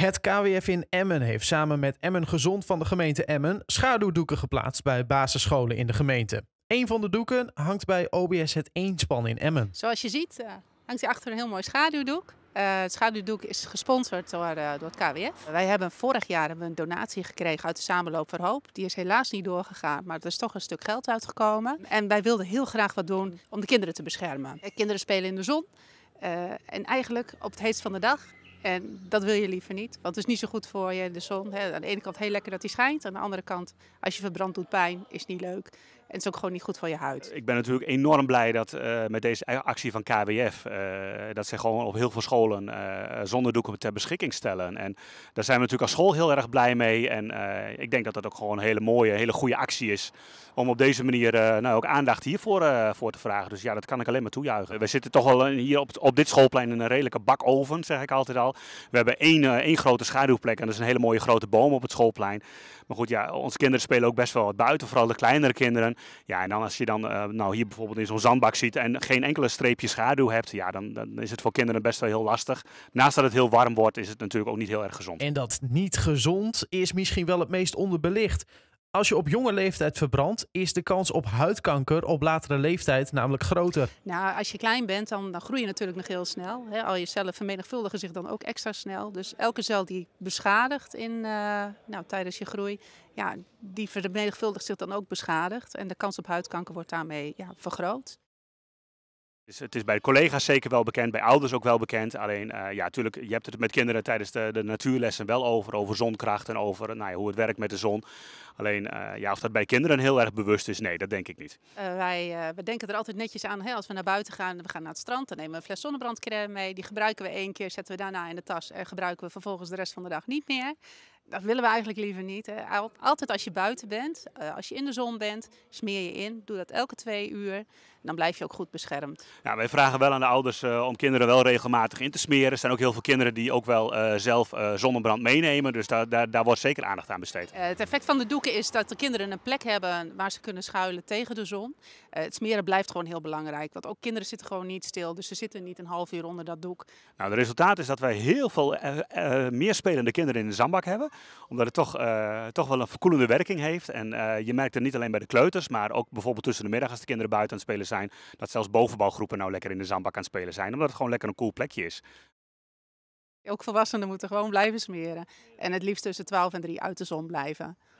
Het KWF in Emmen heeft samen met Emmen Gezond van de gemeente Emmen schaduwdoeken geplaatst bij basisscholen in de gemeente. Een van de doeken hangt bij OBS het Eenspan in Emmen. Zoals je ziet eh, hangt hij achter een heel mooi schaduwdoek. Eh, het schaduwdoek is gesponsord door, eh, door het KWF. Wij hebben vorig jaar een donatie gekregen uit de Samenloop voor Hoop. Die is helaas niet doorgegaan, maar er is toch een stuk geld uitgekomen. En wij wilden heel graag wat doen om de kinderen te beschermen. Kinderen spelen in de zon. en eigenlijk op het heetst van de dag en dat wil je liever niet, want het is niet zo goed voor je, de zon. Hè. Aan de ene kant heel lekker dat die schijnt, aan de andere kant, als je verbrand doet pijn, is niet leuk. En het is ook gewoon niet goed voor je huid. Ik ben natuurlijk enorm blij dat eh, met deze actie van KWF, eh, dat ze gewoon op heel veel scholen uh, eh, zonnedoeken ter beschikking stellen. En daar zijn we natuurlijk als school heel erg blij mee. En ik denk dat dat ook gewoon een hele mooie, hele goede actie is. Om op deze manier nou, ook aandacht hiervoor voor te vragen. Dus ja, dat kan ik alleen maar toejuichen. We zitten toch wel hier op, op dit schoolplein in een redelijke bakoven, zeg ik altijd al. We hebben één, één grote schaduwplek en dat is een hele mooie grote boom op het schoolplein. Maar goed, ja, onze kinderen spelen ook best wel wat buiten, vooral de kleinere kinderen. Ja, en dan als je dan, eh, nou hier bijvoorbeeld in zo'n zandbak ziet en geen enkele streepje schaduw hebt, ja, dan, dan, is het voor kinderen best wel heel lastig. Naast dat het heel warm wordt, is het natuurlijk ook niet heel erg gezond. En dat niet gezond is misschien wel het meest onderbelicht. Als je op jonge leeftijd verbrandt, is de kans op huidkanker op latere leeftijd namelijk groter. Nou, als je klein bent, dan, dan groei je natuurlijk nog heel snel. Hè? Al je cellen vermenigvuldigen zich dan ook extra snel. Dus elke cel die beschadigt in, eh, nou, tijdens je groei, ja, die vermenigvuldigt zich dan ook beschadigd. En de kans op huidkanker wordt daarmee ja, vergroot het is bij collega's zeker wel bekend, bij ouders ook wel bekend. Alleen, eh, ja, natuurlijk, je hebt het met kinderen tijdens de, de natuurlessen wel over, over zonkracht en over nou ja, hoe het werkt met de zon. Alleen, eh, ja, of dat bij kinderen heel erg bewust is, nee, dat denk ik niet. Eh, wij, we denken er altijd netjes aan, als we naar buiten gaan, we gaan naar het strand, dan nemen we een fles zonnebrandcrème mee. Die gebruiken we één keer, zetten we daarna in de tas en gebruiken we vervolgens de rest van de dag niet meer dat willen we eigenlijk liever niet. Hè. Altijd als je buiten bent, eh, als je in de zon bent, smeer je in. Doe dat elke twee uur. Dan blijf je ook goed beschermd. Ja, wij vragen wel aan de ouders eh, om kinderen wel regelmatig in te smeren. Er zijn ook heel veel kinderen die ook wel eh, zelf zonnebrand meenemen. Dus daar, wordt zeker aandacht aan besteed. het effect van de doeken is dat de kinderen een plek hebben waar ze kunnen schuilen tegen de zon. Eh, het smeren blijft gewoon heel belangrijk. Want ook kinderen zitten gewoon niet stil. Dus ze zitten niet een half uur onder dat doek. Nou, het resultaat is dat wij heel veel eh, eh, meer spelende kinderen in de zandbak hebben. Omdat het toch, toch wel een verkoelende werking heeft. En je merkt het niet alleen bij de kleuters, maar ook bijvoorbeeld tussen de middag als de kinderen buiten aan het spelen zijn. Dat zelfs bovenbouwgroepen nou lekker in de zandbak aan het spelen zijn. Omdat het gewoon lekker een cool plekje is. Ook volwassenen moeten gewoon blijven smeren. En het liefst tussen 12 en 3 uit de zon blijven.